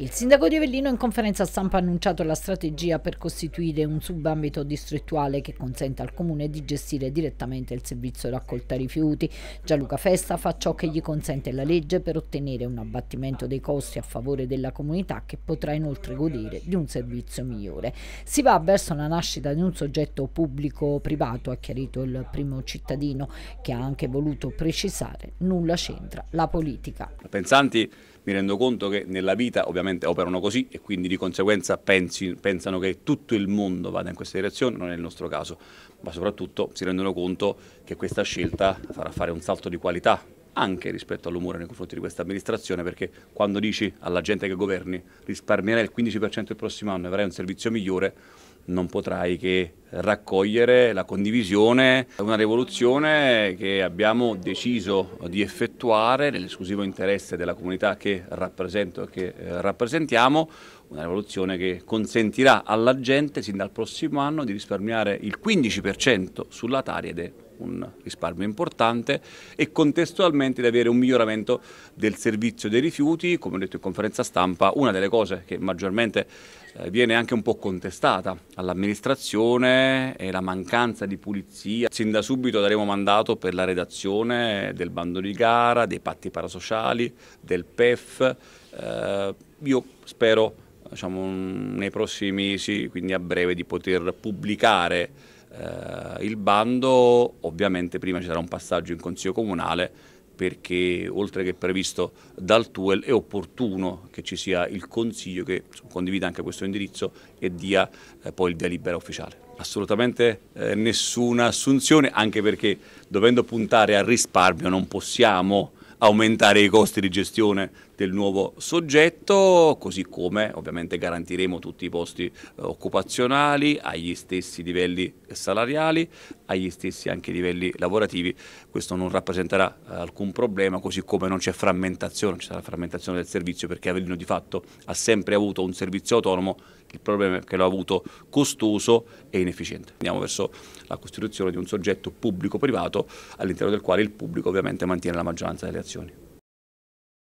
Il sindaco di Avellino in conferenza stampa ha annunciato la strategia per costituire un subambito distrettuale che consenta al comune di gestire direttamente il servizio raccolta rifiuti. Gianluca Festa fa ciò che gli consente la legge per ottenere un abbattimento dei costi a favore della comunità che potrà inoltre godere di un servizio migliore. Si va verso la nascita di un soggetto pubblico privato, ha chiarito il primo cittadino che ha anche voluto precisare nulla c'entra la politica. Pensanti mi rendo conto che nella vita ovviamente operano così e quindi di conseguenza pensi, pensano che tutto il mondo vada in questa direzione, non è il nostro caso, ma soprattutto si rendono conto che questa scelta farà fare un salto di qualità anche rispetto all'umore nei confronti di questa amministrazione, perché quando dici alla gente che governi risparmierai il 15% il prossimo anno e avrai un servizio migliore, non potrai che raccogliere la condivisione, una rivoluzione che abbiamo deciso di effettuare nell'esclusivo interesse della comunità che rappresento e che eh, rappresentiamo, una rivoluzione che consentirà alla gente sin dal prossimo anno di risparmiare il 15% sulla Tariede un risparmio importante e contestualmente di avere un miglioramento del servizio dei rifiuti, come ho detto in conferenza stampa, una delle cose che maggiormente eh, viene anche un po' contestata all'amministrazione è la mancanza di pulizia. Sin da subito daremo mandato per la redazione del bando di gara, dei patti parasociali, del PEF. Eh, io spero diciamo, nei prossimi mesi, quindi a breve, di poter pubblicare eh, il bando ovviamente prima ci sarà un passaggio in Consiglio Comunale perché oltre che previsto dal TUEL è opportuno che ci sia il Consiglio che condivida anche questo indirizzo e dia eh, poi il delibera ufficiale. Assolutamente eh, nessuna assunzione anche perché dovendo puntare al risparmio non possiamo aumentare i costi di gestione del nuovo soggetto, così come ovviamente garantiremo tutti i posti eh, occupazionali agli stessi livelli salariali, agli stessi anche livelli lavorativi. Questo non rappresenterà eh, alcun problema, così come non c'è frammentazione, ci sarà frammentazione del servizio perché Avellino di fatto ha sempre avuto un servizio autonomo, il problema è che l'ha avuto costoso e inefficiente. Andiamo verso la costituzione di un soggetto pubblico-privato all'interno del quale il pubblico ovviamente mantiene la maggioranza delle azioni.